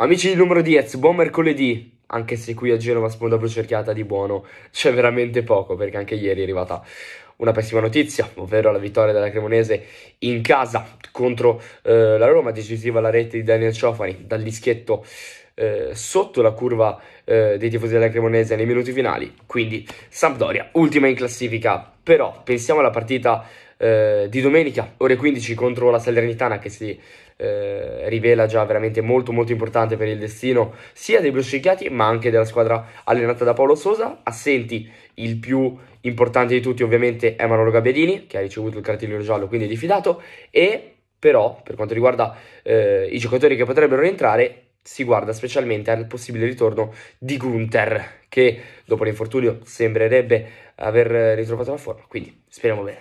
Amici di numero 10, buon mercoledì. Anche se qui a Genova sponda cerchiata di buono c'è veramente poco perché anche ieri è arrivata una pessima notizia, ovvero la vittoria della Cremonese in casa contro eh, la Roma, decisiva la rete di Daniel Ciofani dal dischetto eh, sotto la curva eh, dei tifosi della Cremonese nei minuti finali, quindi Sampdoria, ultima in classifica, però pensiamo alla partita eh, di domenica, ore 15 contro la Salernitana che si eh, rivela già veramente molto molto importante per il destino sia dei bluscicchiati ma anche della squadra allenata da Paolo Sosa, assenti il più Importante di tutti ovviamente è Manolo Gabbiadini che ha ricevuto il cartellino giallo quindi è diffidato e però per quanto riguarda eh, i giocatori che potrebbero rientrare si guarda specialmente al possibile ritorno di Gunther che dopo l'infortunio sembrerebbe aver eh, ritrovato la forma quindi speriamo bene.